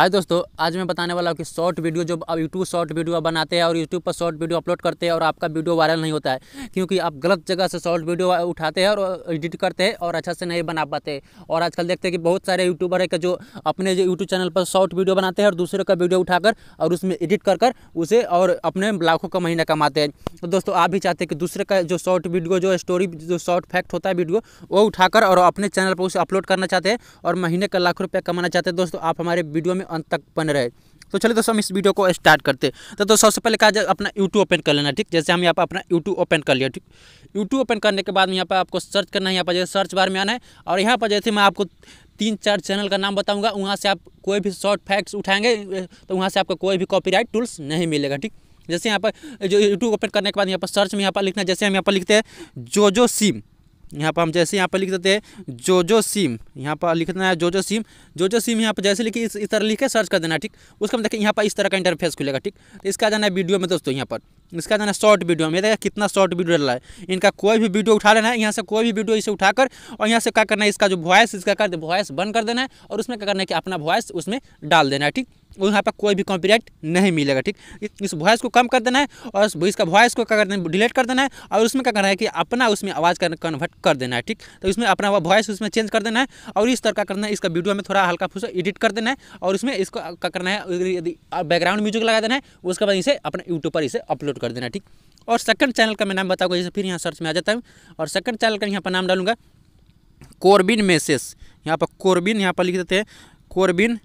हाय दोस्तों आज मैं बताने वाला हूँ कि शॉर्ट वीडियो जो अब यूट्यूब शॉर्ट वीडियो आप बनाते हैं और यूट्यूब पर शॉर्ट वीडियो अपलोड करते हैं और आपका वीडियो वायरल नहीं होता है क्योंकि आप गलत जगह से शॉर्ट वीडियो उठाते हैं और एडिट करते हैं और अच्छा से नहीं बना पाते और आजकल देखते हैं कि बहुत सारे यूट्यूबर है जो अपने यूट्यूब चैनल पर शॉर्ट वीडियो बनाते हैं और दूसरे का वीडियो उठाकर और उसमें एडिट कर कर उसे और अपने लाखों का महीना कमाते हैं तो दोस्तों आप भी चाहते हैं कि दूसरे का जो शॉर्ट वीडियो जो स्टोरी जो शॉर्ट फैक्ट होता है वीडियो वो उठाकर और अपने चैनल पर उसे अपलोड करना चाहते हैं और महीने का लाख रुपया कमाना चाहते हैं दोस्तों आप हमारे वीडियो में अंत तक बन रहे तो चलिए दोस्तों हम इस वीडियो को स्टार्ट करते तो दोस्तों सबसे पहले कहा जाए अपना यूट्यूब ओपन कर लेना ठीक जैसे हम यहाँ पर अपना यूट्यूब ओपन कर लिया ठीक यूट्यूब ओपन करने के बाद यहाँ पर आपको सर्च करना है यहाँ पर जैसे सर्च बार में आना है और यहाँ पर जैसे मैं आपको तीन चार चैनल का नाम बताऊँगा वहाँ से आप कोई भी शॉर्ट फैक्ट्स उठाएंगे तो वहाँ से आपको कोई भी कॉपीराइट टूल्स नहीं मिलेगा ठीक जैसे यहाँ पर जो यूट्यूब ओपन करने के बाद यहाँ पर सर्च में यहाँ पर लिखना जैसे हम यहाँ पर लिखते हैं जो जो सिम यहाँ पर हम जैसे यहाँ पर लिख देते हैं जोजो सिम यहाँ पर लिखना है जोजो सिम जोजो सिम यहाँ पर जैसे लिखिए इस, इस तरह लिख के सर्च कर देना ठीक उसका हम देखें यहाँ पर इस तरह का इंटरफेस खुलेगा ठीक तो इसका जाना है वीडियो में दोस्तों यहाँ पर इसका जाना है शॉर्ट वीडियो में देखा कितना शॉर्ट वीडियो डल है इनका कोई भी वीडियो उठा लेना है यहाँ से कोई भी वीडियो इसे उठाकर और यहाँ से क्या करना है इसका जो वॉइस इसका कर वॉइस बंद कर देना है और उसमें क्या करना है कि अपना वॉइस उसमें डाल देना है ठीक और यहाँ पर कोई भी कॉपीराइट नहीं मिलेगा ठीक इस वॉइस को कम कर देना है और इसका वॉइस को क्या कर देना डिलीट कर देना है और उसमें क्या करना है कि अपना उसमें आवाज़ कन्वर्ट कर देना है ठीक तो इसमें अपना वॉइस उसमें चेंज कर देना है और इस तरह का करना है इसका वीडियो में थोड़ा हल्का फुल्का एडिट कर देना है और उसमें इसको क्या करना है यदि बैकग्राउंड म्यूजिक लगा देना है उसके बाद इसे अपने यूट्यूब पर इसे अपलोड कर देना है ठीक और सेकंड चैनल का मैं नाम बताऊँगा जैसे फिर यहाँ सर्च में आ जाता हूँ और सेकंड चैनल का यहाँ पर नाम डालूंगा कोरबिन मैसेज यहाँ पर कोरबिन यहाँ पर लिख देते हैं कोरबिन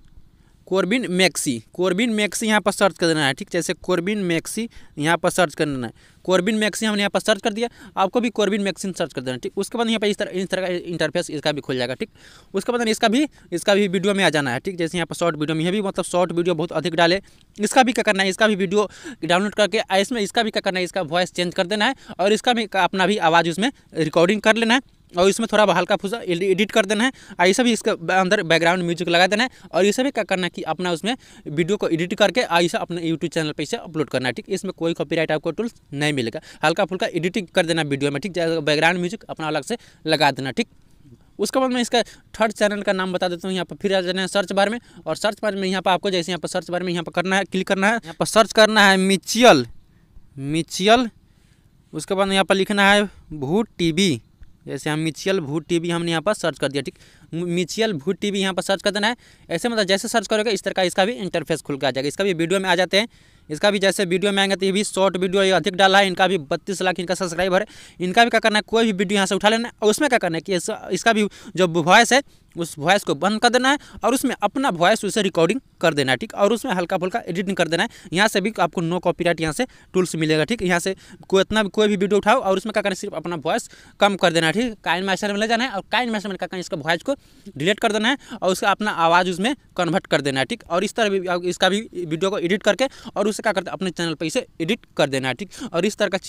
कोरबिन मैक्सी कोरबिन मैक्सी यहाँ पर सर्च कर देना है ठीक जैसे कोरबिन मैक्सी यहाँ पर सर्च कर देना है कोरबिन मैक्सी हमने यहाँ पर सर्च कर दिया आपको भी कोरबिन मैक्सी सर्च कर देना ठीक उसके बाद यहाँ पर इस तरह इस तरह का इंटरफेस इसका भी खुल जाएगा ठीक उसके बाद इसका भी इसका भी वीडियो में आ जाना है ठीक जैसे यहाँ पर शॉर्ट वीडियो में यह भी मतलब शॉर्ट वीडियो बहुत अधिक डाले इसका भी क्या करना है इसका भी वीडियो डाउनलोड करके इसमें इसका भी क्या करना है इसका वॉइस चेंज कर देना है और इसका भी अपना भी आवाज़ उसमें रिकॉर्डिंग कर लेना है और इसमें थोड़ा हल्का फुसा एडिट कर देना है और ये सभी इसके अंदर बैकग्राउंड म्यूजिक लगा देना है और ये सभी क्या करना है कि अपना उसमें वीडियो को एडिट करके आई ये सब अपने यूट्यूब चैनल पर इसे अपलोड करना है ठीक इसमें कोई कॉपीराइट आपको टूल्स नहीं मिलेगा हल्का फुल्का एडिटिंग कर देना वीडियो में ठीक जैसे बैकग्राउंड म्यूजिक अपना अलग से लगा देना ठीक उसके बाद मैं इसका थर्ड चैनल का नाम बता देता हूँ यहाँ पर फिर आ जाना है सर्च बार में और सर्च बार में यहाँ पर आपको जैसे यहाँ पर सर्च बार में यहाँ पर करना है क्लिक करना है यहाँ पर सर्च करना है म्यूचुअल म्यूचुअल उसके बाद यहाँ पर लिखना है भू टी जैसे हम म्यूचुअल भूट टीवी हमने यहाँ पर सर्च कर दिया ठीक म्यूचुअल भूट टीवी यहाँ पर सर्च कर देना है ऐसे मतलब जैसे सर्च करोगे इस तरह का इसका भी इंटरफेस खुल के आ जाएगा इसका भी वीडियो में आ जाते हैं इसका भी जैसे वीडियो में आएंगे तो ये भी शॉर्ट वीडियो ये अधिक डाला है इनका भी बत्तीस लाख इनका सब्सक्राइबर है इनका भी क्या करना है कोई भी वीडियो यहाँ से उठा लेना है उसमें क्या करना है कि इसका भी जो वॉयस है उस वॉइस को बंद कर देना है और उसमें अपना वॉइस उसे रिकॉर्डिंग कर देना है ठीक और उसमें हल्का फुल्का एडिटिंग कर देना है यहाँ से भी आपको नो कॉपी राइट यहाँ से टूल्स मिलेगा ठीक यहाँ से कोई इतना कोई भी वीडियो उठाओ और उसमें क्या करना सिर्फ अपना वॉइस कम कर देना है ठीक काइन मैसेज में ले जाना है और काइन मैसेज में क्या करना इसका वॉइस को डिलीट कर देना है और उसका अपना आवाज़ उसमें कन्वर्ट कर देना है ठीक और इस तरह भी इसका भी वीडियो को एडिट करके और उसे क्या करते अपने चैनल पर इसे एडिट कर देना है ठीक और इस तरह का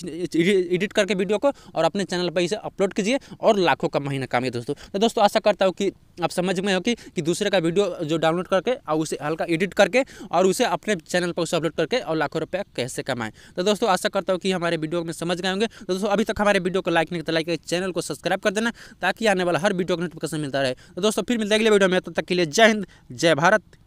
एडिट करके वीडियो को और अपने चैनल पर इसे अपलोड कीजिए और लाखों का महीना कामिए दोस्तों तो दोस्तों आशा करता हूँ कि आप समझ में हो कि, कि दूसरे का वीडियो जो डाउनलोड करके और उसे हल्का एडिट करके और उसे अपने चैनल पर उसे अपलोड करके और लाखों रुपया कैसे कमाएं तो दोस्तों आशा करता हूँ कि हमारे वीडियो में समझ गए होंगे तो दोस्तों अभी तक हमारे वीडियो को लाइक नहीं तो लाइक चैनल को सब्सक्राइब कर देना ताकि आने वाला हर वीडियो का नोटिफिकेशन मिलता रहे तो दोस्तों फिर मिलता है अगले वीडियो में तब तक के लिए जय हिंद जय भारत